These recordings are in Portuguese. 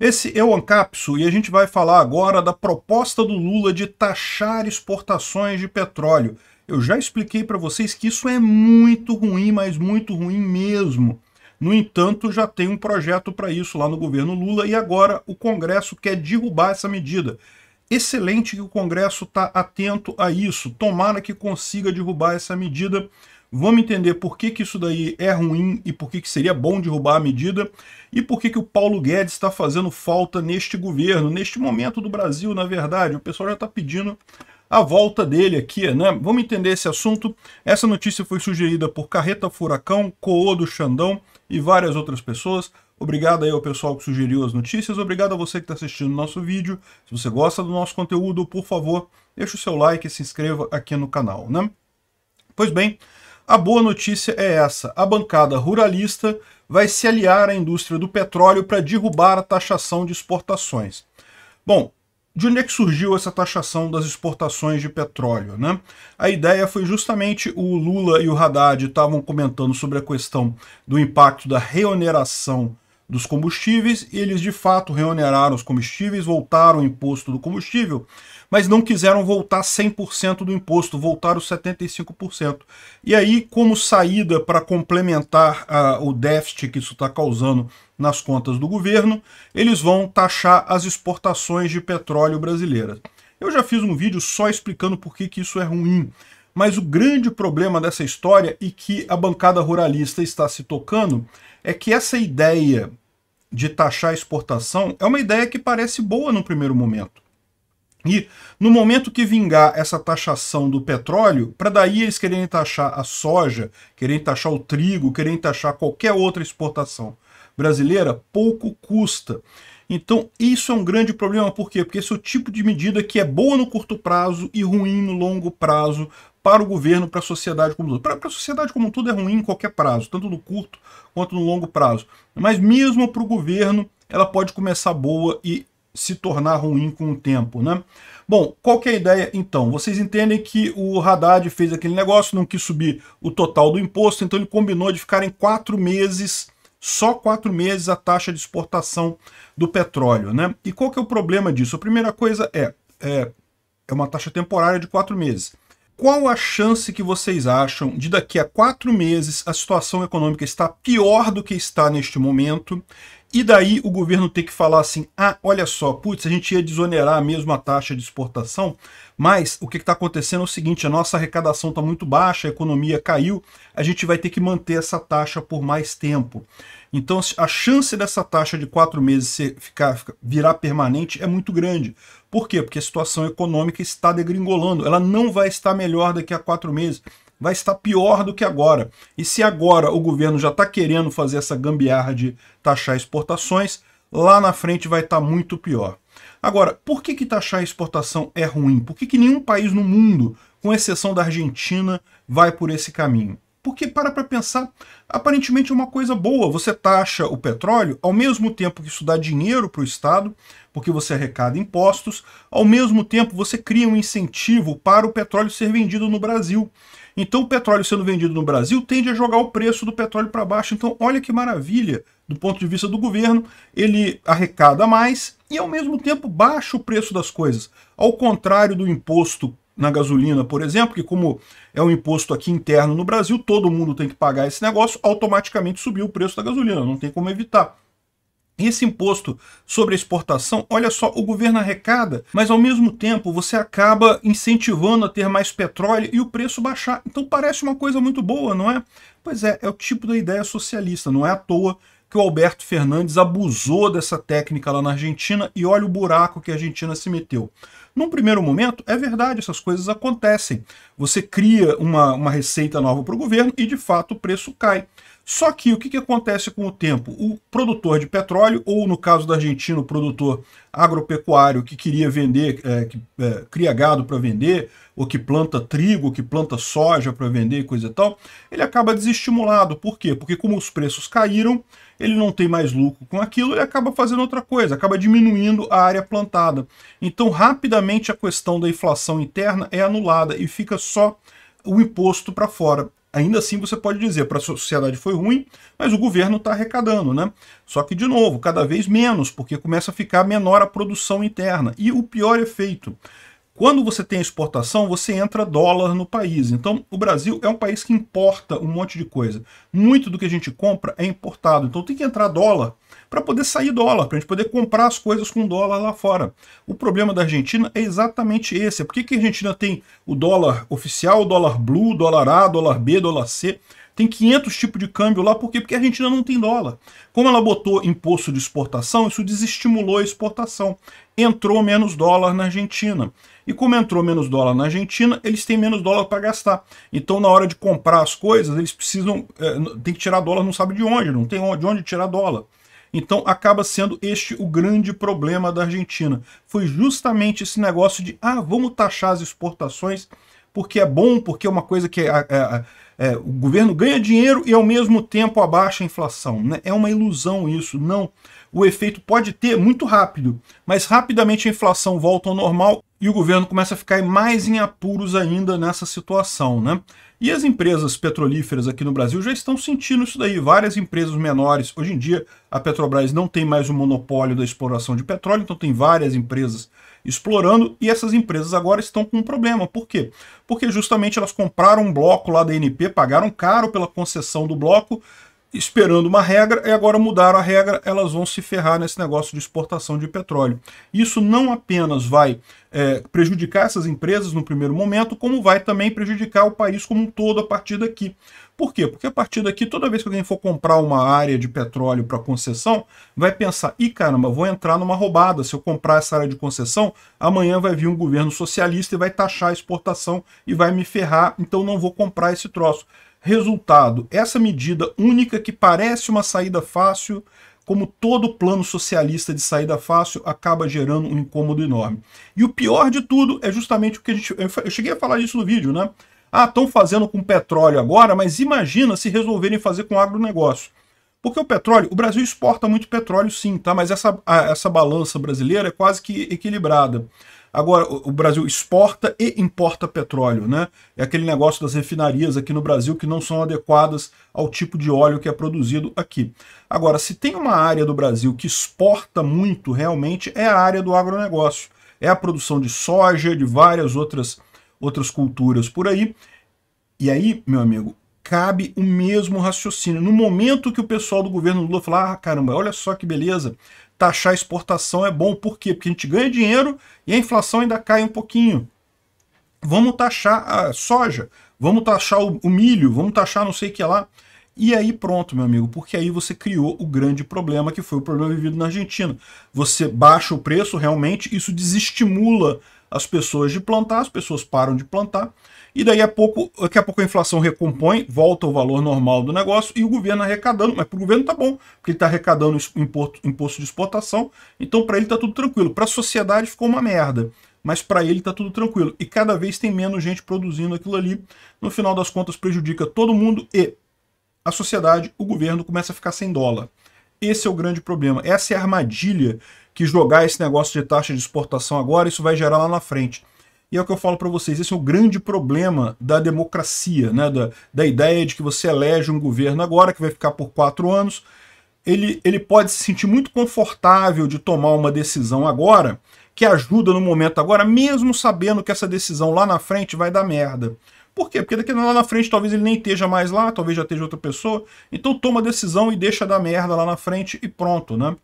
Esse é o Ancapsu e a gente vai falar agora da proposta do Lula de taxar exportações de petróleo. Eu já expliquei para vocês que isso é muito ruim, mas muito ruim mesmo. No entanto, já tem um projeto para isso lá no governo Lula e agora o Congresso quer derrubar essa medida. Excelente que o Congresso está atento a isso. Tomara que consiga derrubar essa medida Vamos entender por que, que isso daí é ruim e por que, que seria bom derrubar a medida e por que, que o Paulo Guedes está fazendo falta neste governo, neste momento do Brasil, na verdade. O pessoal já está pedindo a volta dele aqui, né? Vamos entender esse assunto. Essa notícia foi sugerida por Carreta Furacão, Coô do Xandão e várias outras pessoas. Obrigado aí ao pessoal que sugeriu as notícias, obrigado a você que está assistindo o nosso vídeo. Se você gosta do nosso conteúdo, por favor, deixe o seu like e se inscreva aqui no canal, né? Pois bem, a boa notícia é essa: a bancada ruralista vai se aliar à indústria do petróleo para derrubar a taxação de exportações. Bom, de onde é que surgiu essa taxação das exportações de petróleo? Né? A ideia foi justamente o Lula e o Haddad estavam comentando sobre a questão do impacto da reoneração dos combustíveis, eles de fato reoneraram os combustíveis, voltaram o imposto do combustível, mas não quiseram voltar 100% do imposto, voltaram 75%. E aí, como saída para complementar uh, o déficit que isso está causando nas contas do governo, eles vão taxar as exportações de petróleo brasileiras. Eu já fiz um vídeo só explicando por que, que isso é ruim, mas o grande problema dessa história e que a bancada ruralista está se tocando é que essa ideia de taxar a exportação é uma ideia que parece boa no primeiro momento. E no momento que vingar essa taxação do petróleo, para daí eles quererem taxar a soja, quererem taxar o trigo, quererem taxar qualquer outra exportação brasileira, pouco custa. Então isso é um grande problema, por quê? Porque esse é o tipo de medida que é boa no curto prazo e ruim no longo prazo para o governo, para a sociedade como um todo. Para a sociedade como um todo é ruim em qualquer prazo, tanto no curto quanto no longo prazo. Mas mesmo para o governo, ela pode começar boa e se tornar ruim com o tempo, né? Bom, qual que é a ideia então? Vocês entendem que o Haddad fez aquele negócio, não quis subir o total do imposto, então ele combinou de ficar em quatro meses, só quatro meses, a taxa de exportação do petróleo, né? E qual que é o problema disso? A primeira coisa é, é, é uma taxa temporária de quatro meses. Qual a chance que vocês acham de daqui a quatro meses a situação econômica estar pior do que está neste momento e daí o governo ter que falar assim, ah, olha só, putz, a gente ia desonerar mesmo a taxa de exportação, mas o que está acontecendo é o seguinte, a nossa arrecadação está muito baixa, a economia caiu, a gente vai ter que manter essa taxa por mais tempo. Então a chance dessa taxa de quatro meses ser, ficar, virar permanente é muito grande. Por quê? Porque a situação econômica está degringolando, ela não vai estar melhor daqui a quatro meses vai estar pior do que agora. E se agora o governo já está querendo fazer essa gambiarra de taxar exportações, lá na frente vai estar tá muito pior. Agora, por que, que taxar exportação é ruim? Por que, que nenhum país no mundo, com exceção da Argentina, vai por esse caminho? Porque, para para pensar, aparentemente é uma coisa boa. Você taxa o petróleo, ao mesmo tempo que isso dá dinheiro para o Estado, porque você arrecada impostos, ao mesmo tempo você cria um incentivo para o petróleo ser vendido no Brasil. Então, o petróleo sendo vendido no Brasil tende a jogar o preço do petróleo para baixo. Então, olha que maravilha do ponto de vista do governo. Ele arrecada mais e, ao mesmo tempo, baixa o preço das coisas. Ao contrário do imposto na gasolina, por exemplo, que como é um imposto aqui interno no Brasil, todo mundo tem que pagar esse negócio, automaticamente subiu o preço da gasolina, não tem como evitar. Esse imposto sobre a exportação, olha só, o governo arrecada, mas ao mesmo tempo você acaba incentivando a ter mais petróleo e o preço baixar. Então parece uma coisa muito boa, não é? Pois é, é o tipo da ideia socialista, não é à toa que o Alberto Fernandes abusou dessa técnica lá na Argentina e olha o buraco que a Argentina se meteu. Num primeiro momento, é verdade, essas coisas acontecem. Você cria uma, uma receita nova para o governo e, de fato, o preço cai. Só que o que, que acontece com o tempo? O produtor de petróleo, ou no caso da Argentina, o produtor agropecuário que queria vender, é, que é, cria gado para vender, ou que planta trigo, ou que planta soja para vender, coisa e tal, ele acaba desestimulado. Por quê? Porque como os preços caíram, ele não tem mais lucro com aquilo, ele acaba fazendo outra coisa, acaba diminuindo a área plantada. Então, rapidamente, a questão da inflação interna é anulada e fica só o imposto para fora ainda assim você pode dizer para a sociedade foi ruim, mas o governo está arrecadando, né? Só que, de novo, cada vez menos, porque começa a ficar menor a produção interna. E o pior efeito quando você tem exportação, você entra dólar no país. Então, o Brasil é um país que importa um monte de coisa. Muito do que a gente compra é importado. Então, tem que entrar dólar para poder sair dólar, para a gente poder comprar as coisas com dólar lá fora. O problema da Argentina é exatamente esse. É por que, a Argentina tem o dólar oficial, o dólar blue, dólar A, dólar B, dólar C? Tem 500 tipos de câmbio lá, por quê? Porque a Argentina não tem dólar. Como ela botou imposto de exportação, isso desestimulou a exportação. Entrou menos dólar na Argentina. E como entrou menos dólar na Argentina, eles têm menos dólar para gastar. Então, na hora de comprar as coisas, eles precisam. É, tem que tirar dólar, não sabe de onde, não tem de onde tirar dólar. Então acaba sendo este o grande problema da Argentina. Foi justamente esse negócio de ah, vamos taxar as exportações porque é bom, porque é uma coisa que é, é, é é, o governo ganha dinheiro e ao mesmo tempo abaixa a inflação. Né? É uma ilusão isso, não o efeito pode ter muito rápido, mas rapidamente a inflação volta ao normal e o governo começa a ficar mais em apuros ainda nessa situação, né? E as empresas petrolíferas aqui no Brasil já estão sentindo isso daí. Várias empresas menores, hoje em dia a Petrobras não tem mais o monopólio da exploração de petróleo, então tem várias empresas explorando e essas empresas agora estão com um problema. Por quê? Porque justamente elas compraram um bloco lá da NP, pagaram caro pela concessão do bloco, esperando uma regra e agora mudaram a regra, elas vão se ferrar nesse negócio de exportação de petróleo. Isso não apenas vai é, prejudicar essas empresas no primeiro momento, como vai também prejudicar o país como um todo a partir daqui. Por quê? Porque a partir daqui, toda vez que alguém for comprar uma área de petróleo para concessão, vai pensar, ih caramba, vou entrar numa roubada, se eu comprar essa área de concessão, amanhã vai vir um governo socialista e vai taxar a exportação e vai me ferrar, então não vou comprar esse troço. Resultado: essa medida única que parece uma saída fácil, como todo plano socialista de saída fácil, acaba gerando um incômodo enorme. E o pior de tudo é justamente o que a gente. Eu cheguei a falar disso no vídeo, né? Ah, estão fazendo com petróleo agora, mas imagina se resolverem fazer com agronegócio. Porque o petróleo, o Brasil exporta muito petróleo sim, tá? Mas essa, essa balança brasileira é quase que equilibrada. Agora, o Brasil exporta e importa petróleo, né? É aquele negócio das refinarias aqui no Brasil que não são adequadas ao tipo de óleo que é produzido aqui. Agora, se tem uma área do Brasil que exporta muito realmente, é a área do agronegócio. É a produção de soja, de várias outras, outras culturas por aí. E aí, meu amigo, cabe o mesmo raciocínio. No momento que o pessoal do governo Lula falar, ah, caramba, olha só que beleza, taxar exportação é bom, por quê? Porque a gente ganha dinheiro e a inflação ainda cai um pouquinho. Vamos taxar a soja, vamos taxar o milho, vamos taxar não sei o que lá. E aí pronto, meu amigo, porque aí você criou o grande problema que foi o problema vivido na Argentina. Você baixa o preço realmente, isso desestimula as pessoas de plantar, as pessoas param de plantar, e daí a pouco, daqui a pouco a inflação recompõe, volta ao valor normal do negócio e o governo arrecadando, mas para o governo tá bom, porque ele está arrecadando imposto, imposto de exportação, então para ele está tudo tranquilo. Para a sociedade ficou uma merda, mas para ele está tudo tranquilo. E cada vez tem menos gente produzindo aquilo ali, no final das contas prejudica todo mundo e a sociedade, o governo começa a ficar sem dólar. Esse é o grande problema. Essa é a armadilha que jogar esse negócio de taxa de exportação agora, isso vai gerar lá na frente. E é o que eu falo para vocês, esse é o grande problema da democracia, né? da, da ideia de que você elege um governo agora, que vai ficar por quatro anos, ele, ele pode se sentir muito confortável de tomar uma decisão agora, que ajuda no momento agora, mesmo sabendo que essa decisão lá na frente vai dar merda. Por quê? Porque daqui lá na frente talvez ele nem esteja mais lá, talvez já esteja outra pessoa. Então toma a decisão e deixa da merda lá na frente e pronto, né?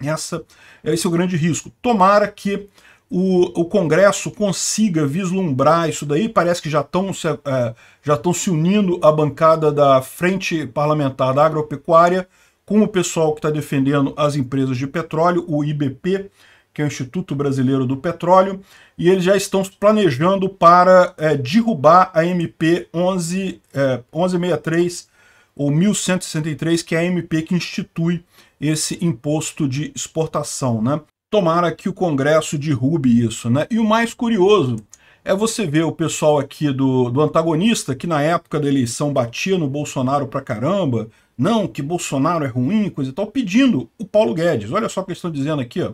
Essa, esse é o grande risco. Tomara que o, o Congresso consiga vislumbrar isso daí. Parece que já estão se, é, se unindo a bancada da Frente Parlamentar da Agropecuária com o pessoal que está defendendo as empresas de petróleo, o IBP, que é o Instituto Brasileiro do Petróleo, e eles já estão planejando para é, derrubar a MP 11, é, 1163 ou 1163, que é a MP que institui esse imposto de exportação. Né? Tomara que o Congresso derrube isso. Né? E o mais curioso é você ver o pessoal aqui do, do antagonista, que na época da eleição batia no Bolsonaro pra caramba, não, que Bolsonaro é ruim, coisa e tal, pedindo o Paulo Guedes. Olha só o que eles estão dizendo aqui, ó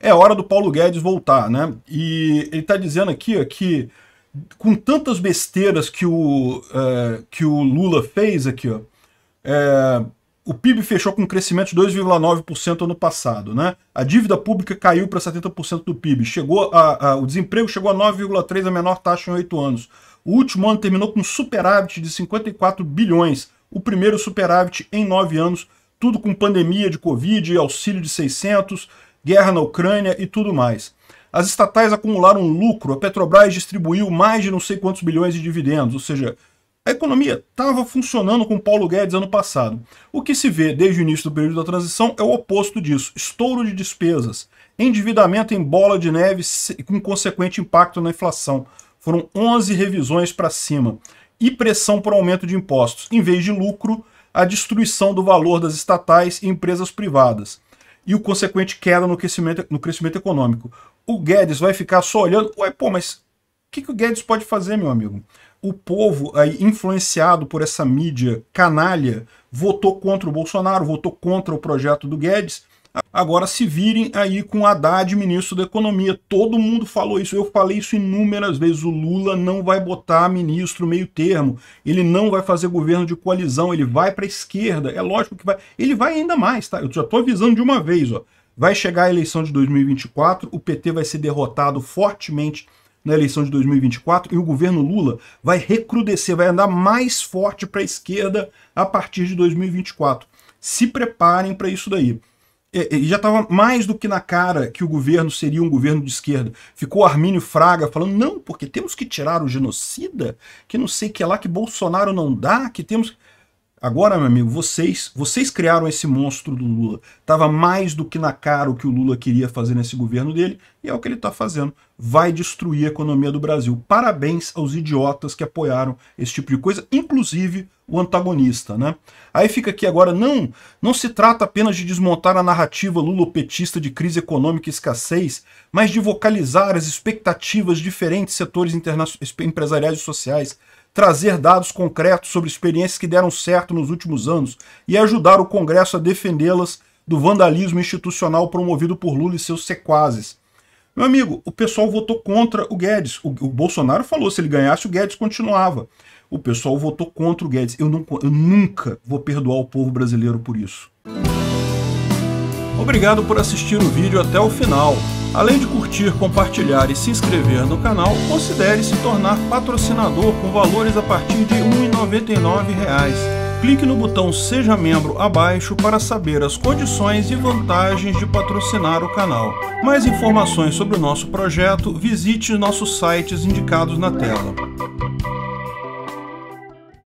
é hora do Paulo Guedes voltar, né? E ele está dizendo aqui ó, que com tantas besteiras que o, é, que o Lula fez aqui, ó, é, o PIB fechou com um crescimento de 2,9% ano passado, né? A dívida pública caiu para 70% do PIB, chegou a, a o desemprego chegou a 9,3, a menor taxa em oito anos. O último ano terminou com um superávit de 54 bilhões, o primeiro superávit em nove anos, tudo com pandemia de Covid, auxílio de 600, guerra na Ucrânia e tudo mais. As estatais acumularam lucro, a Petrobras distribuiu mais de não sei quantos bilhões de dividendos, ou seja, a economia estava funcionando com Paulo Guedes ano passado. O que se vê desde o início do período da transição é o oposto disso: estouro de despesas, endividamento em bola de neve com consequente impacto na inflação. Foram 11 revisões para cima. E pressão por aumento de impostos. Em vez de lucro, a destruição do valor das estatais e empresas privadas e o consequente queda no crescimento, no crescimento econômico. O Guedes vai ficar só olhando, ué, pô, mas o que, que o Guedes pode fazer, meu amigo? O povo aí influenciado por essa mídia canalha votou contra o Bolsonaro, votou contra o projeto do Guedes, Agora se virem aí com Haddad, ministro da Economia. Todo mundo falou isso. Eu falei isso inúmeras vezes. O Lula não vai botar ministro meio termo. Ele não vai fazer governo de coalizão. Ele vai para a esquerda. É lógico que vai. Ele vai ainda mais, tá? Eu já estou avisando de uma vez, ó. Vai chegar a eleição de 2024. O PT vai ser derrotado fortemente na eleição de 2024 e o governo Lula vai recrudescer, vai andar mais forte para a esquerda a partir de 2024. Se preparem para isso daí. É, já estava mais do que na cara que o governo seria um governo de esquerda. Ficou Armínio Fraga falando, não, porque temos que tirar o genocida, que não sei que é lá, que Bolsonaro não dá, que temos... Agora, meu amigo, vocês, vocês criaram esse monstro do Lula. Tava mais do que na cara o que o Lula queria fazer nesse governo dele, e é o que ele está fazendo. Vai destruir a economia do Brasil. Parabéns aos idiotas que apoiaram esse tipo de coisa, inclusive o antagonista. Né? Aí fica aqui agora, não, não se trata apenas de desmontar a narrativa lulopetista de crise econômica e escassez, mas de vocalizar as expectativas de diferentes setores empresariais e sociais, trazer dados concretos sobre experiências que deram certo nos últimos anos e ajudar o Congresso a defendê-las do vandalismo institucional promovido por Lula e seus sequazes. Meu amigo, o pessoal votou contra o Guedes. O, o Bolsonaro falou, se ele ganhasse, o Guedes continuava o pessoal votou contra o Guedes. Eu, não, eu nunca vou perdoar o povo brasileiro por isso. Obrigado por assistir o vídeo até o final. Além de curtir, compartilhar e se inscrever no canal, considere se tornar patrocinador com valores a partir de R$ 1,99. Clique no botão Seja Membro abaixo para saber as condições e vantagens de patrocinar o canal. Mais informações sobre o nosso projeto, visite nossos sites indicados na tela.